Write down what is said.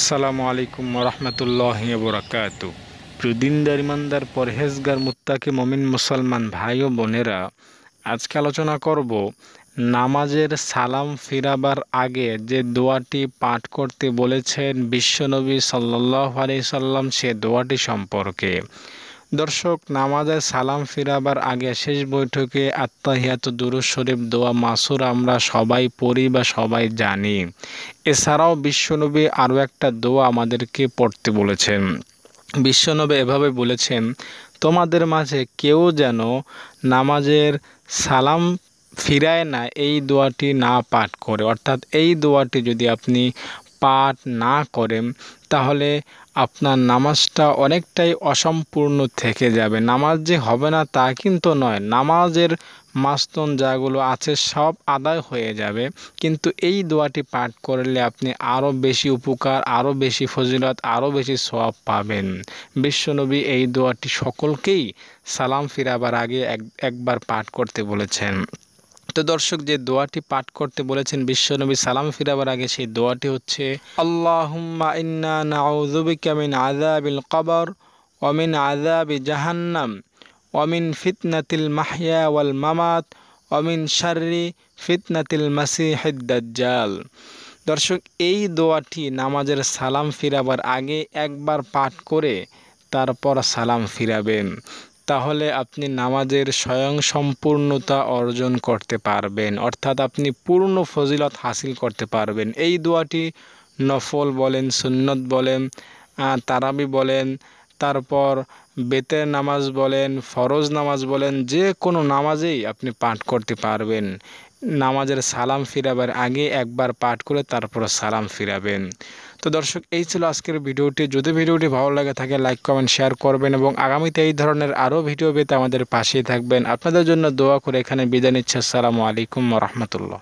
আসসালামু আলাইকুম রহমতুল্লাহ বরাকাত প্রদিনদার ইমানদার পরহেজগার মুত্তাকে মমিন মুসলমান ভাই ও বোনেরা আজকে আলোচনা করব নামাজের সালাম ফিরাবার আগে যে দোয়াটি পাঠ করতে বলেছেন বিশ্বনবী সাল্লাহ আলি সাল্লাম সে দোয়াটি সম্পর্কে দর্শক নামাজে সালাম ফিরাবার আগে শেষ বৈঠকে আত্মাহিয়াত দুরুজ শরীফ দোয়া মাসুর আমরা সবাই পড়ি বা সবাই জানি এছাড়াও বিশ্বনবী আরও একটা দোয়া আমাদেরকে পড়তে বলেছেন বিশ্বনবী এভাবে বলেছেন তোমাদের মাঝে কেউ যেন নামাজের সালাম ফিরায় না এই দোয়াটি না পাঠ করে অর্থাৎ এই দোয়াটি যদি আপনি পাঠ না করেন তাহলে আপনার নামাজটা অনেকটাই অসম্পূর্ণ থেকে যাবে নামাজ যে হবে না তা কিন্তু নয় নামাজের মাস্তন যাগুলো আছে সব আদায় হয়ে যাবে কিন্তু এই দোয়াটি পাঠ করলে আপনি আরও বেশি উপকার আরও বেশি ফজিলত আরও বেশি সব পাবেন বিশ্বনবী এই দোয়াটি সকলকেই সালাম ফিরাবার আগে একবার পাঠ করতে বলেছেন তো দর্শক যে দোয়াটি পাঠ করতে বলেছেন বিশ্বনবী সালাম ফিরাবার আগে সেই দোয়াটি হচ্ছে আল্লাহুম্মা ইন্না নাউযুবিকা মিন আযাবিল কবর ওয়া মিন জাহান্নাম অমিন মিন ফিতনাতিল মাহইয়া ওয়াল মামাত ওয়া মিন শাররি ফিতনাতিল মাসিহিদ দর্শক এই দোয়াটি নামাজের সালাম ফিরাবার আগে একবার পাঠ করে তারপর সালাম ফিরাবেন তাহলে আপনি নামাজের স্বয়ং সম্পূর্ণতা অর্জন করতে পারবেন অর্থাৎ আপনি পূর্ণ ফজিলত হাসিল করতে পারবেন এই দোয়াটি নফল বলেন সুন্নত বলেন তারাবি বলেন তারপর বেতের নামাজ বলেন ফরজ নামাজ বলেন যে কোনো নামাজেই আপনি পাঠ করতে পারবেন নামাজের সালাম ফিরাবার আগে একবার পাঠ করে তারপর সালাম ফিরাবেন তো দর্শক এই ছিল আজকের ভিডিওটি যদি ভিডিওটি ভালো লাগে থাকে লাইক কমেন্ট শেয়ার করবেন এবং আগামীতে এই ধরনের আরও ভিডিও পেতে আমাদের পাশেই থাকবেন আপনাদের জন্য দোয়া করে এখানে বিদায় নিচ্ছে আসসালামু আলাইকুম রহমতুল্লাহ